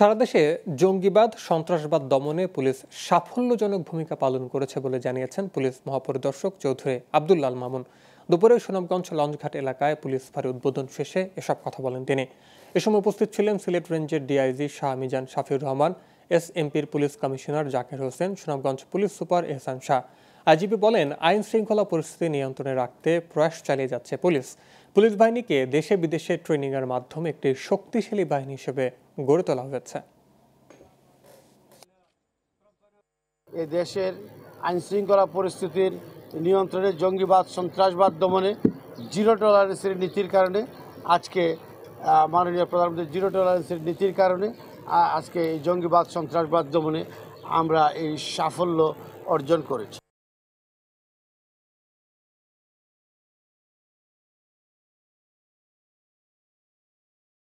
সারা দেশে জঙ্গিবাদ সন্ত্রাসবাদ দমনে পুলিশ সাফল্যজনক ভূমিকা পালন করেছে বলে জানিয়েছেন পুলিশ মহাপরিদর্শক চৌধুরী আবদুল্লাল মামুন দুপুরে সুনামগঞ্জ লঞ্চঘাট এলাকায় পুলিশ ফাঁড়ি উদ্বোধন শেষে এসব কথা বলেন তিনি এ সময় উপস্থিত ছিলেন সিলেট রেঞ্জের ডিআইজি শাহ মিজান শাফিউর রহমান এসএমপির police commissioner Zakir Hossain Sunamganj police super Ehsan Shah IGP বলেন আইন শৃঙ্খলা পরিস্থিতি নিয়ন্ত্রণে রাখতে প্রয়াস চালিয়ে যাচ্ছে পুলিশ পুলিশ বাহিনীকে দেশে বিদেশে ট্রেনিংয়ের মাধ্যমে একটি শক্তিশালী বাহিনী হিসেবে গড়ে তোলা হয়েছে এ দেশের আইন শৃঙ্খলা পরিস্থিতির নিয়ন্ত্রণে জঙ্গিবাদ সন্ত্রাসবাদ দমনে জিরো টলারেন্সের নীতির কারণে আজকে মাননীয় প্রধানমন্ত্রী জিরো টলারেন্সের নীতির কারণে আজকে এই জঙ্গিবাদ সন্ত্রাসবাদ দমনে আমরা এই সাফল্য অর্জন করেছি